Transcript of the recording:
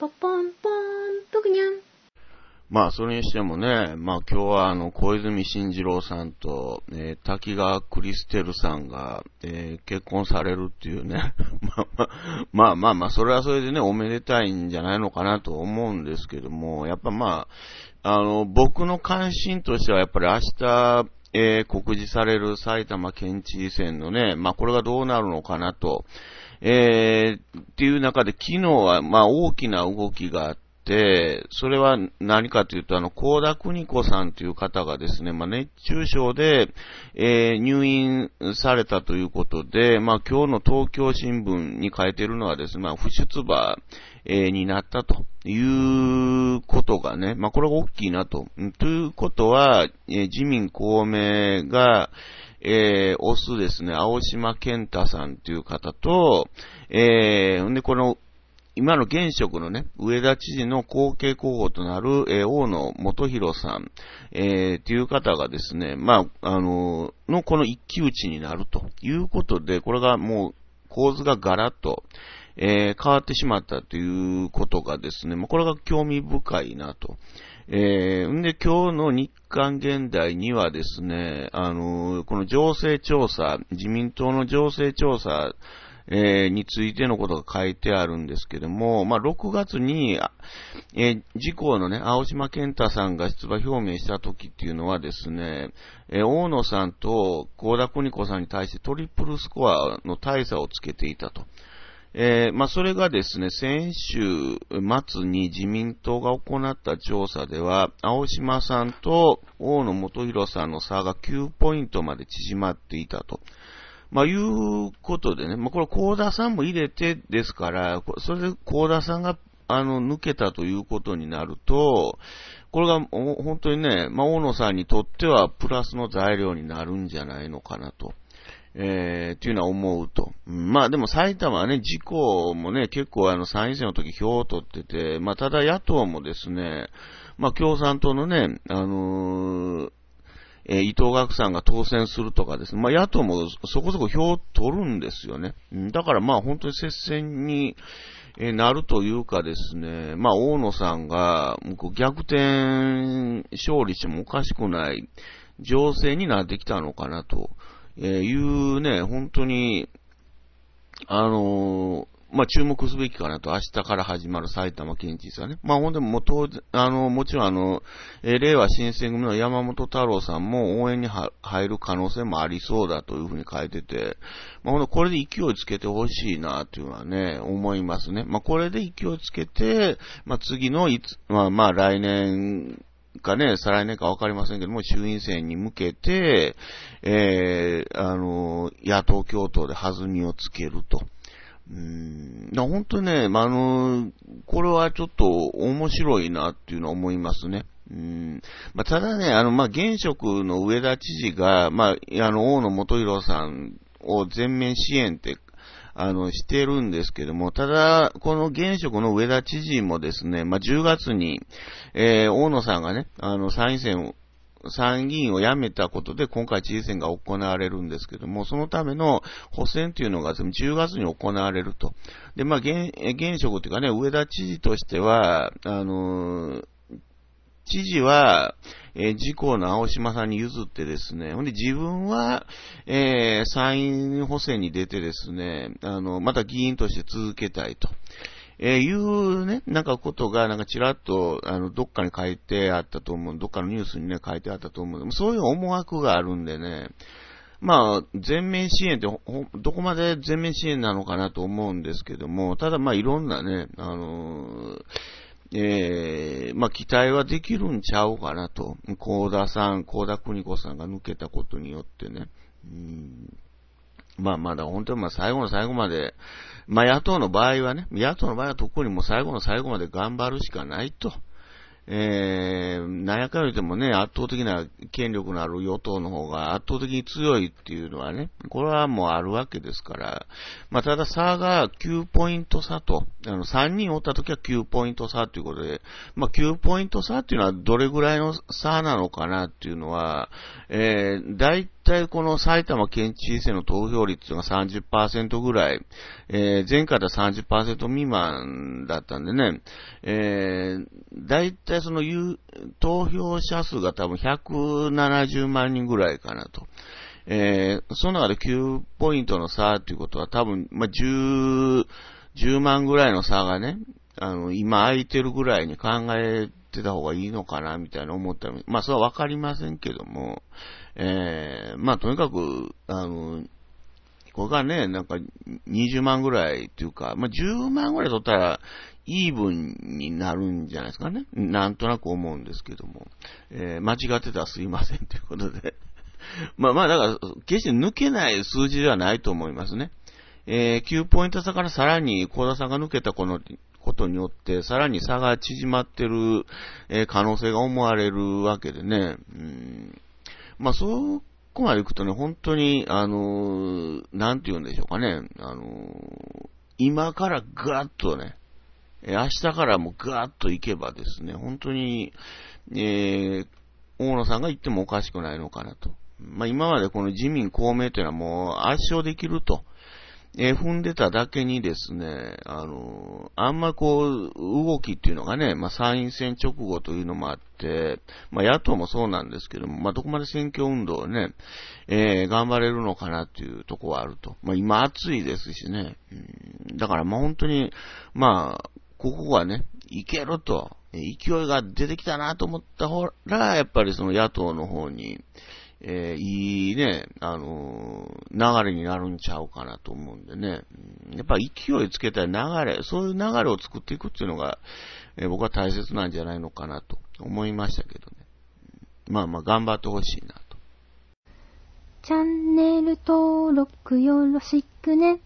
ポポンポン、ぷくにゃん。まあ、それにしてもね、まあ今日はあの、小泉進次郎さんと、えー、滝川クリステルさんが、えー、結婚されるっていうね、ま あまあ、まあまあまあ、それはそれでね、おめでたいんじゃないのかなと思うんですけども、やっぱまあ、あの、僕の関心としてはやっぱり明日、えー、告示される埼玉県知事選のね、まあこれがどうなるのかなと、えー、っていう中で昨日は、まあ、大きな動きがあって、それは何かというと、あの、高田邦子さんという方がですね、まあ、熱中症で、えー、入院されたということで、まあ、今日の東京新聞に書いてるのはですね、まあ、不出馬、えー、になったということがね、まあ、これが大きいなと。ということは、えー、自民公明が、えー、オスですね、青島健太さんという方と、えー、んで、この、今の現職のね、上田知事の後継候補となる、えー、大野元弘さん、えー、という方がですね、まあ、あのー、のこの一騎打ちになるということで、これがもう構図がガラッと、えー、変わってしまったということがですね、まあ、これが興味深いなと。えー、んで、今日の日韓現代にはですね、あのー、この情勢調査、自民党の情勢調査、えー、についてのことが書いてあるんですけども、まあ、6月に、えー、自公のね、青島健太さんが出馬表明した時っていうのはですね、えー、大野さんと高田邦子さんに対してトリプルスコアの大差をつけていたと。えー、まあ、それがですね、先週末に自民党が行った調査では、青島さんと大野元弘さんの差が9ポイントまで縮まっていたと。まあ、いうことでね、まあ、これ、高田さんも入れてですから、それで高田さんが、あの、抜けたということになると、これが本当にね、まあ、大野さんにとってはプラスの材料になるんじゃないのかなと。えー、っていうのは思うと。まあでも埼玉はね、自公もね、結構あの参院選の時票を取ってて、まあただ野党もですね、まあ共産党のね、あのー、えー、伊藤岳さんが当選するとかですね、まあ野党もそこそこ票を取るんですよね。だからまあ本当に接戦に、えなるというかですね、まあ大野さんが逆転勝利してもおかしくない情勢になってきたのかなと。えー、いうね、本当に、あのー、まあ、注目すべきかなと、明日から始まる埼玉県知事はね。まあ、ほんでも、当然、あの、もちろんあの、えー、令和新選組の山本太郎さんも応援に入る可能性もありそうだというふうに書いてて、まあ、ほんで、これで勢いつけてほしいな、というのはね、思いますね。まあ、これで勢いつけて、まあ、次のいつ、まあ、まあ、来年かね、再来年か分かりませんけども、衆院選に向けて、えー、あの、野党共闘で弾みをつけると。うんだ本当ね、まあ、あの、これはちょっと面白いなっていうのは思いますね。うんまあ、ただね、あの、まあ、現職の上田知事が、まあ、あの、大野元弘さんを全面支援ってあの、してるんですけども、ただ、この現職の上田知事もですね、まあ、10月に、えー、大野さんがね、あの、参院選を、参議院を辞めたことで、今回知事選が行われるんですけども、そのための補選というのが10月に行われると。で、まあ現、現職というかね、上田知事としては、あのー知事は、えー、事故の青島さんに譲ってですね、ほんで自分は、えー、参院補選に出てですね、あの、また議員として続けたいと。えー、いうね、なんかことが、なんかちらっと、あの、どっかに書いてあったと思う。どっかのニュースにね、書いてあったと思う。そういう思惑があるんでね。まあ、全面支援ってどこまで全面支援なのかなと思うんですけども、ただまあいろんなね、あのーえー、まあ、期待はできるんちゃうかなと。高田さん、高田邦子さんが抜けたことによってね。うんまあまだ本当にまあ最後の最後まで、まあ野党の場合はね、野党の場合は特にもう最後の最後まで頑張るしかないと。えー、何やかよりでもね、圧倒的な権力のある与党の方が圧倒的に強いっていうのはね、これはもうあるわけですから、まあ、ただ差が9ポイント差と、あの、3人おった時は9ポイント差ということで、まあ、9ポイント差っていうのはどれぐらいの差なのかなっていうのは、えー、大体体この埼玉県知事選の投票率が30%ぐらい、えー、前回だ30%未満だったんでね、えー、だいたいその投票者数が多分170万人ぐらいかなと。えー、その中で9ポイントの差ということは多分、まあ、10、10万ぐらいの差がね、あの、今空いてるぐらいに考えてた方がいいのかな、みたいな思ったまあ、それはわかりませんけども、えー、まあとにかく、あの、これがね、なんか20万ぐらいっていうか、まあ10万ぐらい取ったらイーブンになるんじゃないですかね。なんとなく思うんですけども。えー、間違ってたらすいませんということで。まあまあ、だから、決して抜けない数字ではないと思いますね。えー、9ポイント差からさらに、高田さんが抜けたこの、ことによって、さらに差が縮まってる、えー、可能性が思われるわけでね。うんまあ、そこまで行くとね、本当に、あのー、なんて言うんでしょうかね、あのー、今からガーッとね、明日からもガーッと行けばですね、本当に、えー、大野さんが行ってもおかしくないのかなと。まあ、今までこの自民公明というのはもう圧勝できると。えー、踏んでただけにですね、あのー、あんまこう、動きっていうのがね、まあ、参院選直後というのもあって、まあ、野党もそうなんですけども、まあ、どこまで選挙運動をね、えー、頑張れるのかなっていうとこはあると。まあ、今暑いですしね、うん、だからま本当に、まあ、ここはね、いけると、勢いが出てきたなと思ったほら、やっぱりその野党の方に、えー、いいね、あのー、流れになるんちゃうかなと思うんでね。やっぱ勢いつけた流れ、そういう流れを作っていくっていうのが、えー、僕は大切なんじゃないのかなと思いましたけどね。まあまあ頑張ってほしいなと。チャンネル登録よろしくね。